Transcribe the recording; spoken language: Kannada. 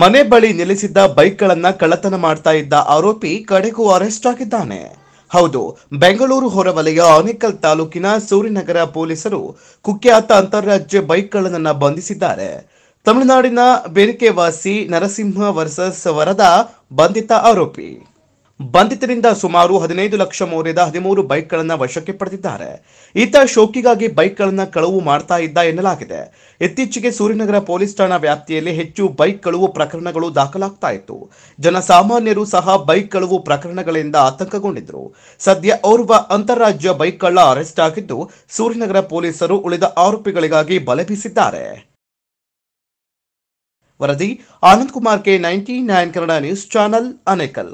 ಮನೆ ಬಳಿ ನಿಲ್ಲಿಸಿದ್ದ ಬೈಕ್ಗಳನ್ನ ಕಳ್ಳತನ ಮಾಡ್ತಾ ಇದ್ದ ಆರೋಪಿ ಕಡೆಗೂ ಅರೆಸ್ಟ್ ಆಗಿದ್ದಾನೆ ಹೌದು ಬೆಂಗಳೂರು ಹೊರವಲಯ ಆನೇಕಲ್ ತಾಲೂಕಿನ ಸೂರಿನಗರ ಪೊಲೀಸರು ಕುಖ್ಯಾತ ಅಂತಾರಾಜ್ಯ ಬೈಕ್ಗಳನ್ನ ಬಂಧಿಸಿದ್ದಾರೆ ತಮಿಳುನಾಡಿನ ಬೇರಿಕೆ ವಾಸಿ ನರಸಿಂಹ ವರ್ಸಸ್ ವರದ ಬಂಧಿತ ಆರೋಪಿ ಬಂಧಿತರಿಂದ ಸುಮಾರು ಹದಿನೈದು ಲಕ್ಷ ಮೌಲ್ಯದ ಹದಿಮೂರು ಬೈಕ್ಗಳನ್ನು ವಶಕ್ಕೆ ಪಡೆದಿದ್ದಾರೆ ಈತ ಶೋಕಿಗಾಗಿ ಬೈಕ್ಗಳನ್ನು ಕಳವು ಮಾಡ್ತಾ ಇದ್ದ ಎನ್ನಲಾಗಿದೆ ಇತ್ತೀಚೆಗೆ ಸೂರ್ಯನಗರ ಪೊಲೀಸ್ ಠಾಣಾ ವ್ಯಾಪ್ತಿಯಲ್ಲಿ ಹೆಚ್ಚು ಬೈಕ್ ಕಳವು ಪ್ರಕರಣಗಳು ದಾಖಲಾಗ್ತಾ ಇತ್ತು ಜನಸಾಮಾನ್ಯರು ಸಹ ಬೈಕ್ ಕಳವು ಪ್ರಕರಣಗಳಿಂದ ಆತಂಕಗೊಂಡಿದ್ದರು ಸದ್ಯ ಓರ್ವ ಅಂತಾರಾಜ್ಯ ಬೈಕ್ ಕಳ್ಳ ಅರೆಸ್ಟ್ ಆಗಿದ್ದು ಸೂರ್ಯನಗರ ಪೊಲೀಸರು ಉಳಿದ ಆರೋಪಿಗಳಿಗಾಗಿ ಬಲೆ ಬೀಸಿದ್ದಾರೆ ವರದಿ Anand Kumar K ninety nine Kannada news channel ಅನೇಕಲ್